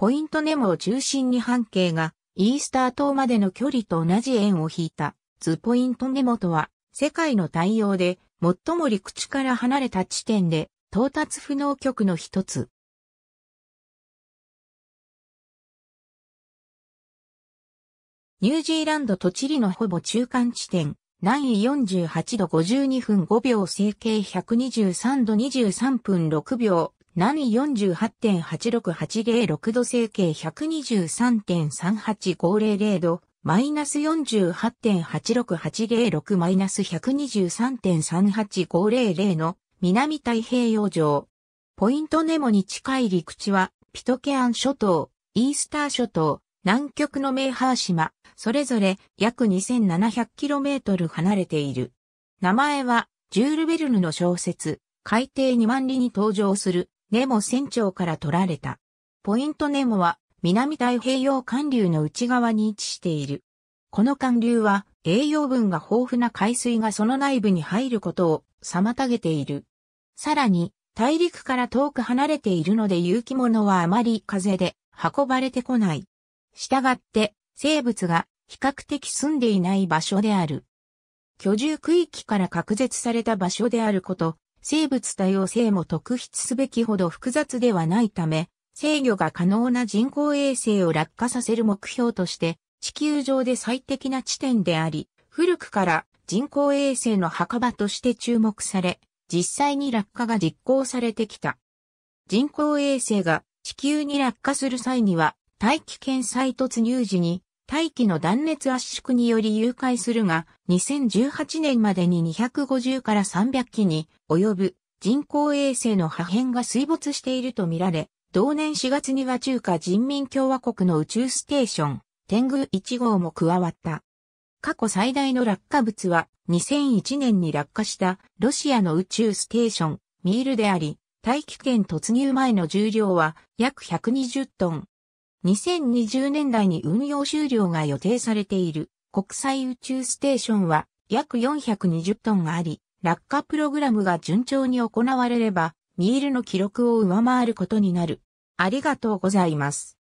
ポイントネモを中心に半径がイースター島までの距離と同じ円を引いた図ポイントネモとは世界の対応で最も陸地から離れた地点で到達不能局の一つ。ニュージーランドとチリのほぼ中間地点、南緯48度52分5秒整形123度23分6秒、何48.868ゲー6度整形123.38500度、マイナス48.868ゲー6マイナス123.38500の南太平洋上。ポイントネモに近い陸地は、ピトケアン諸島、イースター諸島、南極のメーハー島、それぞれ約 2700km 離れている。名前は、ジュール・ベルヌの小説、海底2万里に登場するネモ船長から取られた。ポイントネモは南太平洋寒流の内側に位置している。この寒流は栄養分が豊富な海水がその内部に入ることを妨げている。さらに大陸から遠く離れているので有機物はあまり風で運ばれてこない。したがって生物が比較的住んでいない場所である。居住区域から隔絶された場所であること、生物多様性も特筆すべきほど複雑ではないため、制御が可能な人工衛星を落下させる目標として、地球上で最適な地点であり、古くから人工衛星の墓場として注目され、実際に落下が実行されてきた。人工衛星が地球に落下する際には、大気圏再突入時に大気の断熱圧縮により誘拐するが、2018年までに250から300機に及ぶ人工衛星の破片が水没しているとみられ、同年4月には中華人民共和国の宇宙ステーション、天狗1号も加わった。過去最大の落下物は2001年に落下したロシアの宇宙ステーションミールであり、大気圏突入前の重量は約120トン。2020年代に運用終了が予定されている国際宇宙ステーションは約420トンあり、落下プログラムが順調に行われれば、ミールの記録を上回ることになる。ありがとうございます。